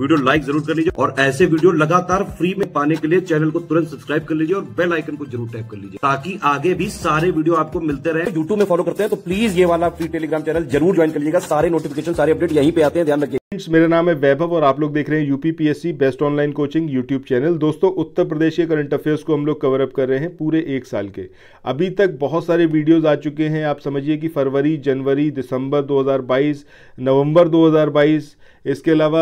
video like जरूर कर लीजिए और ऐसे वीडियो लगातार फ्री में पाने के लिए चैनल को तुरंत सब्सक्राइब कर लीजिए और बेल आइकन को जरूर टैप कर लीजिए ताकि आगे भी सारे वीडियो आपको मिलते रहे यूट्यूब में फॉलो करते हैं तो प्लीज ये वाला फ्री टेलीग्राम चैनल जरूर ज्वाइन कर लीजिएगा सारे नोटिफिकेशन सारे अपडेट यहीं पे आते हैं ध्यान रखिए मेरा नाम है वैभव और आप लोग देख रहे हैं UPPSC best online coaching YouTube channel दोस्तों उत्तर प्रदेश के करंट अफेयर्स को हम लोग कवर अप कर रहे हैं पूरे एक साल के अभी तक बहुत सारे वीडियोस आ चुके हैं आप समझिए कि फरवरी जनवरी दिसंबर 2022 नवंबर 2022 इसके अलावा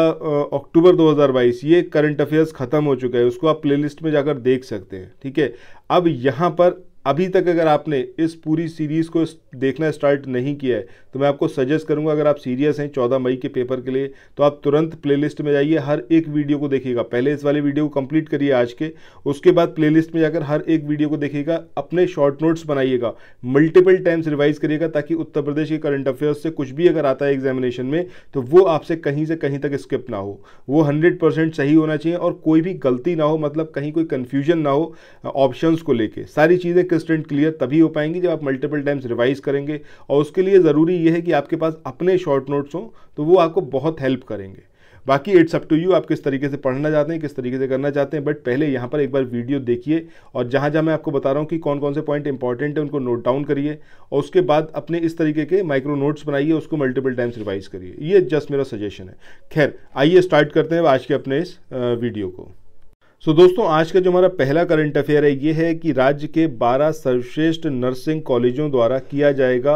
अक्टूबर 2022 ये करंट अफेयर्स ख़त्म हो चुका है उसको आप प्लेलिस्ट में जाकर देख सकते हैं ठीक है अब यहाँ पर अभी तक अगर आपने इस पूरी सीरीज़ को देखना स्टार्ट नहीं किया है तो मैं आपको सजेस्ट करूंगा अगर आप सीरियस हैं चौदह मई के पेपर के लिए तो आप तुरंत प्लेलिस्ट में जाइए हर एक वीडियो को देखिएगा पहले इस वाले वीडियो को कंप्लीट करिए आज के उसके बाद प्लेलिस्ट में जाकर हर एक वीडियो को देखिएगा अपने शॉर्ट नोट्स बनाइएगा मल्टीपल टाइम्स रिवाइज करिएगा ताकि उत्तर प्रदेश के करंट अफेयर्स से कुछ भी अगर आता है एग्जामिनेशन में तो वो आपसे कहीं से कहीं तक स्किप ना हो वो हंड्रेड सही होना चाहिए और कोई भी गलती ना हो मतलब कहीं कोई कन्फ्यूजन ना हो ऑप्शन को लेके सारी चीज़ें कंस्टेंट क्लियर तभी हो पाएंगी जब आप मल्टीपल टाइम्स रिवाइज करेंगे और उसके लिए ज़रूरी ये है कि आपके पास अपने शॉर्ट नोट्स हों तो वो आपको बहुत हेल्प करेंगे बाकी इट्स अप टू यू आप किस तरीके से पढ़ना चाहते हैं किस तरीके से करना चाहते हैं बट पहले यहाँ पर एक बार वीडियो देखिए और जहाँ जहाँ मैं आपको बता रहा हूँ कि कौन कौन से पॉइंट इंपॉर्टेंट है उनको नोट डाउन करिए और उसके बाद अपने इस तरीके के माइक्रो नोट्स बनाइए उसको मल्टीपल टाइम्स रिवाइज करिए ये जस्ट मेरा सजेशन है खैर आइए स्टार्ट करते हैं आज के अपने इस वीडियो को सो so, दोस्तों आज का जो हमारा पहला करंट अफेयर है ये है कि राज्य के 12 सर्वश्रेष्ठ नर्सिंग कॉलेजों द्वारा किया जाएगा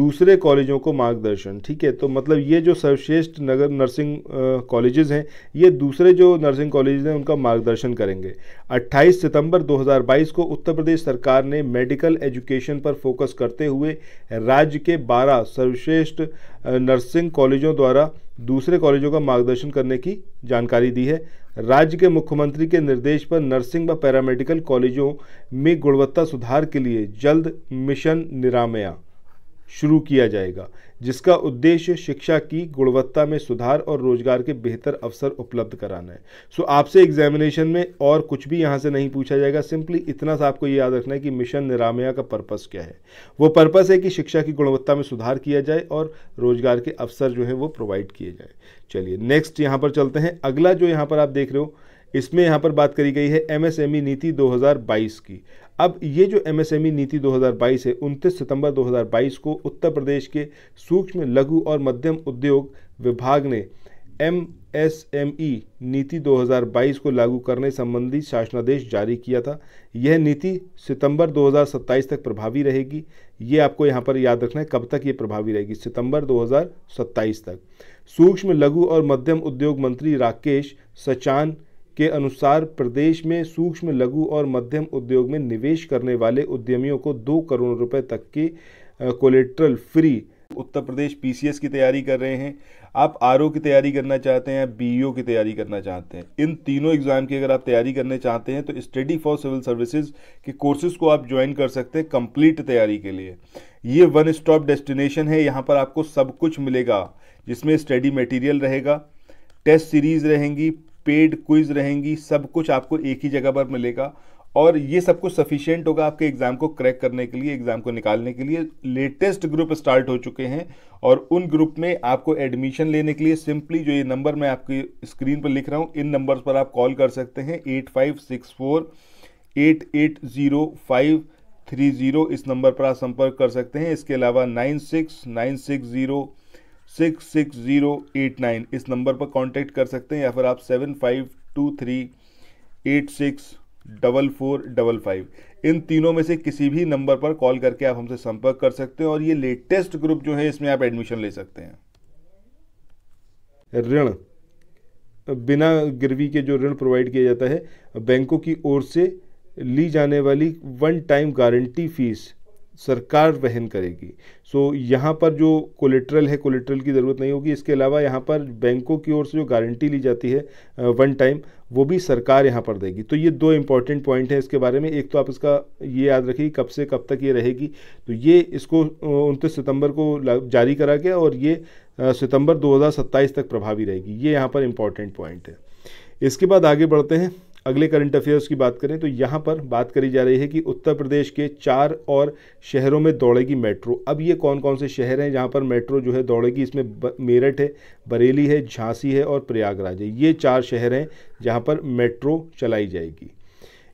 दूसरे कॉलेजों को मार्गदर्शन ठीक है तो मतलब ये जो सर्वश्रेष्ठ नगर नर्सिंग कॉलेजेस हैं ये दूसरे जो नर्सिंग कॉलेजेस हैं उनका मार्गदर्शन करेंगे 28 सितंबर 2022 को उत्तर प्रदेश सरकार ने मेडिकल एजुकेशन पर फोकस करते हुए राज्य के 12 सर्वश्रेष्ठ नर्सिंग कॉलेजों द्वारा दूसरे कॉलेजों का मार्गदर्शन करने की जानकारी दी है राज्य के मुख्यमंत्री के निर्देश पर नर्सिंग व पैरामेडिकल कॉलेजों में गुणवत्ता सुधार के लिए जल्द मिशन निरामया शुरू किया जाएगा जिसका उद्देश्य शिक्षा की गुणवत्ता में सुधार और रोजगार के बेहतर अवसर उपलब्ध कराना है सो so, आपसे एग्जामिनेशन में और कुछ भी यहाँ से नहीं पूछा जाएगा सिंपली इतना सा आपको ये याद रखना है कि मिशन निरामया का पर्पस क्या है वो पर्पस है कि शिक्षा की गुणवत्ता में सुधार किया जाए और रोजगार के अवसर जो हैं वो प्रोवाइड किए जाए चलिए नेक्स्ट यहाँ पर चलते हैं अगला जो यहाँ पर आप देख रहे हो इसमें यहाँ पर बात करी गई है एमएसएमई e नीति 2022 की अब ये जो एमएसएमई e नीति 2022 है 29 सितंबर 2022 को उत्तर प्रदेश के सूक्ष्म लघु और मध्यम उद्योग विभाग ने एमएसएमई e नीति 2022 को लागू करने संबंधी शासनादेश जारी किया था यह नीति सितंबर 2027 तक प्रभावी रहेगी ये आपको यहाँ पर याद रखना है कब तक ये प्रभावी रहेगी सितंबर 2027 तक सूक्ष्म लघु और मध्यम उद्योग मंत्री राकेश सचान के अनुसार प्रदेश में सूक्ष्म लघु और मध्यम उद्योग में निवेश करने वाले उद्यमियों को दो करोड़ रुपए तक के collateral free Uttar Pradesh PCS की तैयारी कर रहे हैं आप आर की तैयारी करना चाहते हैं बीईओ e की तैयारी करना चाहते हैं इन तीनों एग्ज़ाम की अगर आप तैयारी करने चाहते हैं तो स्टडी फॉर सिविल सर्विसेज के कोर्सेज़ को आप ज्वाइन कर सकते हैं कंप्लीट तैयारी के लिए ये वन स्टॉप डेस्टिनेशन है यहाँ पर आपको सब कुछ मिलेगा जिसमें स्टडी मटेरियल रहेगा टेस्ट सीरीज़ रहेंगी पेड क्विज रहेंगी सब कुछ आपको एक ही जगह पर मिलेगा और ये सब कुछ सफिशियंट होगा आपके एग्ज़ाम को क्रैक करने के लिए एग्ज़ाम को निकालने के लिए लेटेस्ट ग्रुप स्टार्ट हो चुके हैं और उन ग्रुप में आपको एडमिशन लेने के लिए सिंपली जो ये नंबर मैं आपकी स्क्रीन पर लिख रहा हूँ इन नंबर्स पर आप कॉल कर सकते हैं eight five six four eight eight zero five three zero इस नंबर पर आप संपर्क कर सकते हैं इसके अलावा nine six nine six zero six six zero eight nine इस नंबर पर कांटेक्ट कर सकते हैं या फिर आप seven five two three eight six double four double five इन तीनों में से किसी भी नंबर पर कॉल करके आप हमसे संपर्क कर सकते हैं और ये लेटेस्ट ग्रुप जो है इसमें आप एडमिशन ले सकते हैं ऋण बिना गिरवी के जो ऋण प्रोवाइड किया जाता है बैंकों की ओर से ली जाने वाली वन टाइम गारंटी फीस सरकार वहन करेगी सो so, यहाँ पर जो कोलेट्रल है कोलेट्रल की ज़रूरत नहीं होगी इसके अलावा यहाँ पर बैंकों की ओर से जो गारंटी ली जाती है वन uh, टाइम वो भी सरकार यहाँ पर देगी तो ये दो इम्पॉर्टेंट पॉइंट हैं इसके बारे में एक तो आप इसका ये याद रखिए कब से कब तक ये रहेगी तो ये इसको uh, उनतीस सितंबर को जारी करा गया और ये uh, सितंबर दो तक प्रभावी रहेगी ये यहाँ पर इम्पॉर्टेंट पॉइंट है इसके बाद आगे बढ़ते हैं अगले करंट अफेयर्स की बात करें तो यहाँ पर बात करी जा रही है कि उत्तर प्रदेश के चार और शहरों में दौड़ेगी मेट्रो अब ये कौन कौन से शहर हैं जहाँ पर मेट्रो जो है दौड़ेगी इसमें मेरठ है बरेली है झांसी है और प्रयागराज है ये चार शहर हैं जहाँ पर मेट्रो चलाई जाएगी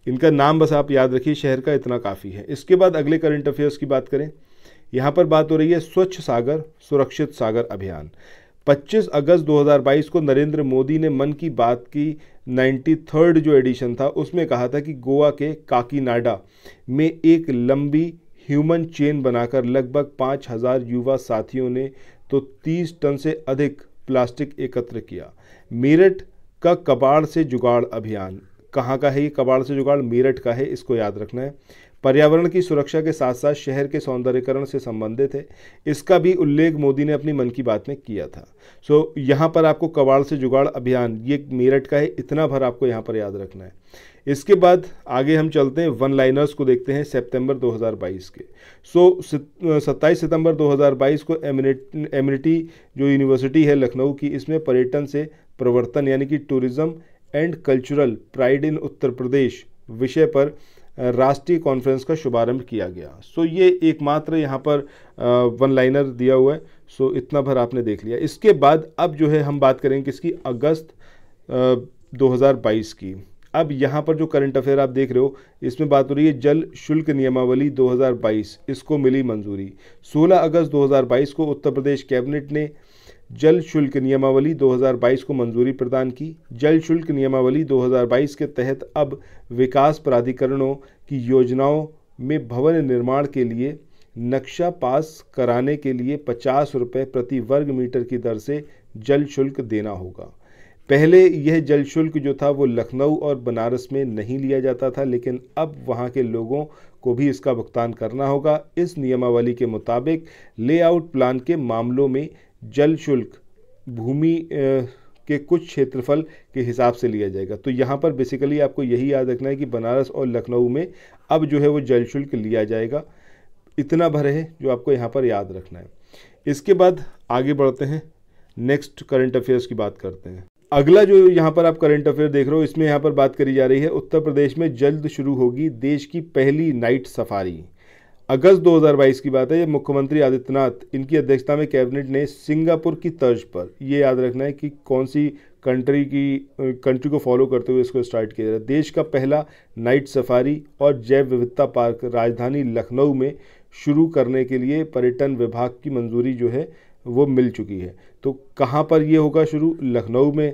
इनका नाम बस आप याद रखिए शहर का इतना काफ़ी है इसके बाद अगले करंट अफेयर्स की बात करें यहाँ पर बात हो रही है स्वच्छ सागर सुरक्षित सागर अभियान 25 अगस्त 2022 को नरेंद्र मोदी ने मन की बात की नाइन्टी थर्ड जो एडिशन था उसमें कहा था कि गोवा के काकीनाडा में एक लंबी ह्यूमन चेन बनाकर लगभग पाँच हज़ार युवा साथियों ने तो तीस टन से अधिक प्लास्टिक एकत्र किया मेरठ का कबाड़ से जुगाड़ अभियान कहाँ का है ये कबाड़ से जुगाड़ मेरठ का है इसको याद रखना है पर्यावरण की सुरक्षा के साथ साथ शहर के सौंदर्यकरण से संबंधित है इसका भी उल्लेख मोदी ने अपनी मन की बात में किया था सो so, यहाँ पर आपको कबाड़ से जुगाड़ अभियान ये मेरठ का है इतना भर आपको यहाँ पर याद रखना है इसके बाद आगे हम चलते हैं वन लाइनर्स को देखते हैं सितंबर 2022 के सो सत्ताईस सितंबर 2022 को एमिनेट एमिनिटी जो यूनिवर्सिटी है लखनऊ की इसमें पर्यटन से प्रवर्तन यानी कि tourism and cultural pride in Uttar Pradesh विषय पर राष्ट्रीय कॉन्फ्रेंस का शुभारंभ किया गया सो ये एकमात्र यहाँ पर वन लाइनर दिया हुआ है सो इतना भर आपने देख लिया इसके बाद अब जो है हम बात करेंगे किसकी अगस्त आ, 2022 की अब यहाँ पर जो करंट अफेयर आप देख रहे हो इसमें बात हो रही है जल शुल्क नियमावली 2022 इसको मिली मंजूरी 16 अगस्त 2022 को उत्तर प्रदेश कैबिनेट ने जल शुल्क नियमावली 2022 को मंजूरी प्रदान की जल शुल्क नियमावली 2022 के तहत अब विकास प्राधिकरणों की योजनाओं में भवन निर्माण के लिए नक्शा पास कराने के लिए पचास रुपये प्रति वर्ग मीटर की दर से जल शुल्क देना होगा पहले यह जल शुल्क जो था वो लखनऊ और बनारस में नहीं लिया जाता था लेकिन अब वहाँ के लोगों को भी इसका भुगतान करना होगा इस नियमावली के मुताबिक लेआउट प्लान के मामलों में जल शुल्क भूमि के कुछ क्षेत्रफल के हिसाब से लिया जाएगा तो यहाँ पर बेसिकली आपको यही याद रखना है कि बनारस और लखनऊ में अब जो है वो जल शुल्क लिया जाएगा इतना भर है जो आपको यहाँ पर याद रखना है इसके बाद आगे बढ़ते हैं नेक्स्ट करंट अफेयर्स की बात करते हैं अगला जो यहाँ पर आप करंट अफेयर देख रहे हो इसमें यहाँ पर बात करी जा रही है उत्तर प्रदेश में जल्द शुरू होगी देश की पहली नाइट सफारी अगस्त 2022 की बात है ये मुख्यमंत्री आदित्यनाथ इनकी अध्यक्षता में कैबिनेट ने सिंगापुर की तर्ज पर ये याद रखना है कि कौन सी कंट्री की कंट्री को फॉलो करते हुए इसको स्टार्ट किया जा रहा है देश का पहला नाइट सफारी और जैव विविधता पार्क राजधानी लखनऊ में शुरू करने के लिए पर्यटन विभाग की मंजूरी जो है वो मिल चुकी है तो कहाँ पर ये होगा शुरू लखनऊ में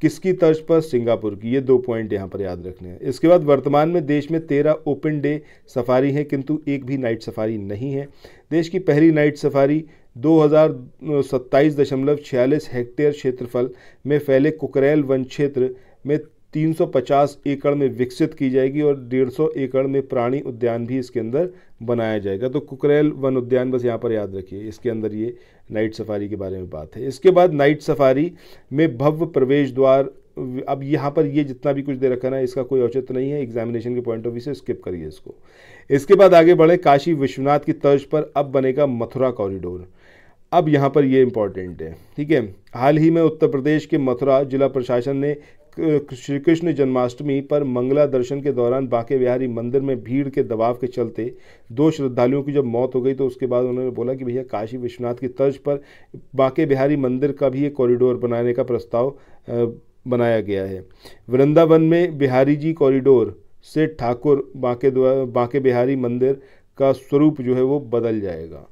किसकी तर्ज पर सिंगापुर की ये दो पॉइंट यहाँ पर याद रखने हैं इसके बाद वर्तमान में देश में तेरह ओपन डे सफारी हैं किंतु एक भी नाइट सफारी नहीं है देश की पहली नाइट सफारी दो हज़ार हेक्टेयर क्षेत्रफल में फैले कुकरेल वन क्षेत्र में 350 एकड़ में विकसित की जाएगी और 150 एकड़ में प्राणी उद्यान भी इसके अंदर बनाया जाएगा तो कुकरेल वन उद्यान बस यहाँ पर याद रखिए इसके अंदर ये नाइट सफारी के बारे में बात है इसके बाद नाइट सफारी में भव्य प्रवेश द्वार अब यहाँ पर ये जितना भी कुछ दे रखा ना इसका कोई औचित्य नहीं है एग्जामिनेशन के पॉइंट ऑफ व्यू से स्किप करिए इसको इसके बाद आगे बढ़े काशी विश्वनाथ की तर्ज पर अब बनेगा मथुरा कॉरिडोर अब यहाँ पर ये इम्पॉर्टेंट है ठीक है हाल ही में उत्तर प्रदेश के मथुरा जिला प्रशासन ने श्री कृष्ण जन्माष्टमी पर मंगला दर्शन के दौरान बांके बिहारी मंदिर में भीड़ के दबाव के चलते दो श्रद्धालुओं की जब मौत हो गई तो उसके बाद उन्होंने बोला कि भैया काशी विश्वनाथ की तर्ज पर बांके बिहारी मंदिर का भी एक कॉरिडोर बनाने का प्रस्ताव बनाया गया है वृंदावन में बिहारी जी कॉरिडोर से ठाकुर बांके बांके बिहारी मंदिर का स्वरूप जो है वो बदल जाएगा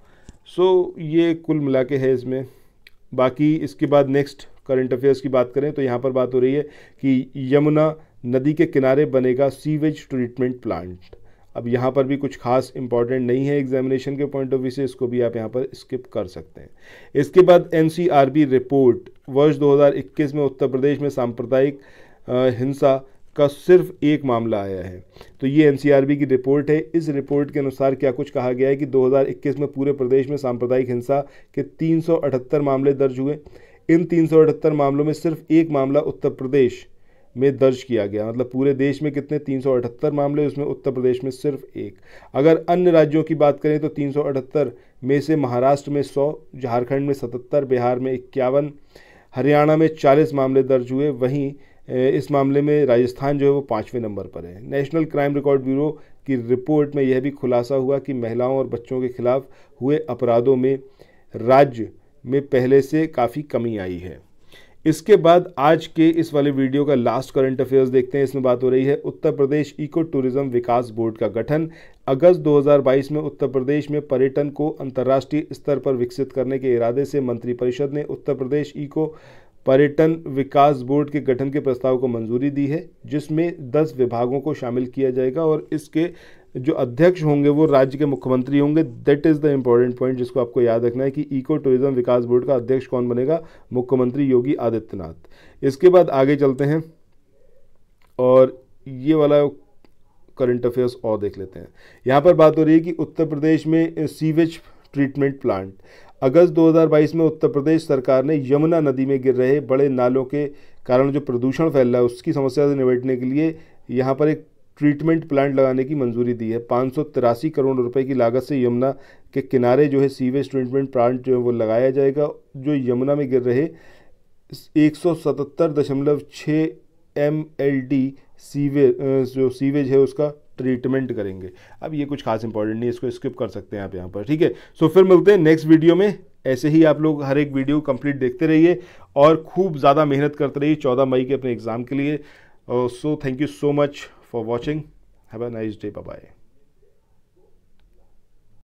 सो so, ये कुल मिला के है इसमें बाकी इसके बाद नेक्स्ट करंट अफेयर्स की बात करें तो यहाँ पर बात हो रही है कि यमुना नदी के किनारे बनेगा सीवेज ट्रीटमेंट प्लांट अब यहाँ पर भी कुछ खास इंपॉर्टेंट नहीं है एग्जामिनेशन के पॉइंट ऑफ व्यू से इसको भी आप यहाँ पर स्किप कर सकते हैं इसके बाद एन रिपोर्ट वर्ष 2021 में उत्तर प्रदेश में सांप्रदायिक हिंसा का सिर्फ एक मामला आया है तो ये एन की रिपोर्ट है इस रिपोर्ट के अनुसार क्या कुछ कहा गया है कि 2021 में पूरे प्रदेश में सांप्रदायिक हिंसा के 378 मामले दर्ज हुए इन तीन मामलों में सिर्फ एक मामला उत्तर प्रदेश में दर्ज किया गया मतलब पूरे देश में कितने तीन मामले उसमें उत्तर प्रदेश में सिर्फ एक अगर अन्य राज्यों की बात करें तो तीन में से महाराष्ट्र में सौ झारखंड में सतहत्तर बिहार में इक्यावन हरियाणा में चालीस मामले दर्ज हुए वहीं इस मामले में राजस्थान जो है वो पाँचवें नंबर पर है नेशनल क्राइम रिकॉर्ड ब्यूरो की रिपोर्ट में यह भी खुलासा हुआ कि महिलाओं और बच्चों के खिलाफ हुए अपराधों में राज्य में पहले से काफ़ी कमी आई है इसके बाद आज के इस वाले वीडियो का लास्ट करंट अफेयर्स देखते हैं इसमें बात हो रही है Uttar Pradesh eco tourism Vikas board का गठन अगस्त 2022 में उत्तर प्रदेश में पर्यटन को अंतर्राष्ट्रीय स्तर पर विकसित करने के इरादे से मंत्रिपरिषद ने उत्तर प्रदेश इको पर्यटन विकास बोर्ड के गठन के प्रस्ताव को मंजूरी दी है जिसमें दस विभागों को शामिल किया जाएगा और इसके जो अध्यक्ष होंगे वो राज्य के मुख्यमंत्री होंगे that is the important point जिसको आपको याद रखना है कि इको टूरिज्म विकास बोर्ड का अध्यक्ष कौन बनेगा मुख्यमंत्री योगी आदित्यनाथ इसके बाद आगे चलते हैं और ये वाला करंट अफेयर्स और देख लेते हैं यहाँ पर बात हो रही है कि उत्तर प्रदेश में सीवेज ट्रीटमेंट प्लांट अगस्त 2022 में उत्तर प्रदेश सरकार ने यमुना नदी में गिर रहे बड़े नालों के कारण जो प्रदूषण फैल रहा है उसकी समस्या से निपटने के लिए यहाँ पर एक ट्रीटमेंट प्लांट लगाने की मंजूरी दी है पाँच करोड़ रुपए की लागत से यमुना के किनारे जो है सीवेज ट्रीटमेंट प्लांट जो है वो लगाया जाएगा जो यमुना में गिर रहे एक सौ सतहत्तर दशमलव छः एम एल डी सीवेज जो सीवेज है उसका ट्रीटमेंट करेंगे अब ये कुछ खास इंपॉर्टेंट नहीं है इसको स्किप कर सकते हैं आप यहाँ पर ठीक है सो फिर मिलते हैं नेक्स्ट वीडियो में ऐसे ही आप लोग हर एक वीडियो कंप्लीट देखते रहिए और खूब ज़्यादा मेहनत करते रहिए चौदह मई के अपने एग्ज़ाम के लिए so thank you so much for watching have a nice day bye